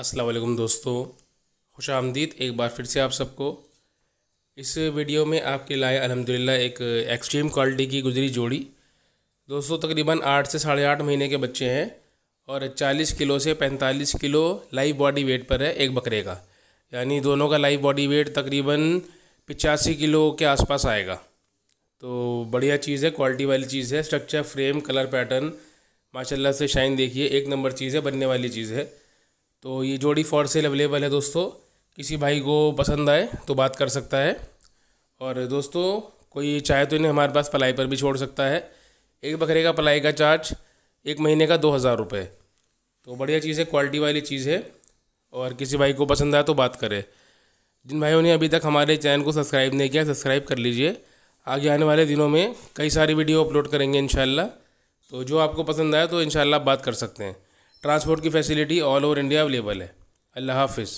अस्सलाम वालेकुम दोस्तों खुश आमदीद एक बार फिर से आप सबको इस वीडियो में आपके लाए अलहमदिल्ला एक एक्सट्रीम क्वालिटी की गुजरी जोड़ी दोस्तों तकरीबन आठ से साढ़े आठ महीने के बच्चे हैं और चालीस किलो से पैंतालीस किलो लाइव बॉडी वेट पर है एक बकरे का यानी दोनों का लाइव बॉडी वेट तकरीबन पचासी किलो के आसपास आएगा तो बढ़िया चीज़ है क्वालिटी वाली चीज़ है स्ट्रक्चर फ्रेम कलर पैटर्न माशाल्लाह से शाइन देखिए एक नंबर चीज़ है बनने वाली चीज़ है तो ये जोड़ी फॉर सेल अवेलेबल है दोस्तों किसी भाई को पसंद आए तो बात कर सकता है और दोस्तों कोई चाहे तो इन्हें हमारे पास पलाई पर भी छोड़ सकता है एक बकरे का पलाई का चार्ज एक महीने का दो हज़ार रुपये तो बढ़िया चीज़ है क्वालिटी वाली चीज़ है और किसी भाई को पसंद आए तो बात करें जिन भाइयों ने अभी तक हमारे चैनल को सब्सक्राइब नहीं किया सब्सक्राइब कर लीजिए आगे आने वाले दिनों में कई सारी वीडियो अपलोड करेंगे इन तो जो आपको पसंद आए तो इन बात कर सकते हैं ट्रांसपोर्ट की facility all over India available है अल्लाह हाफिज़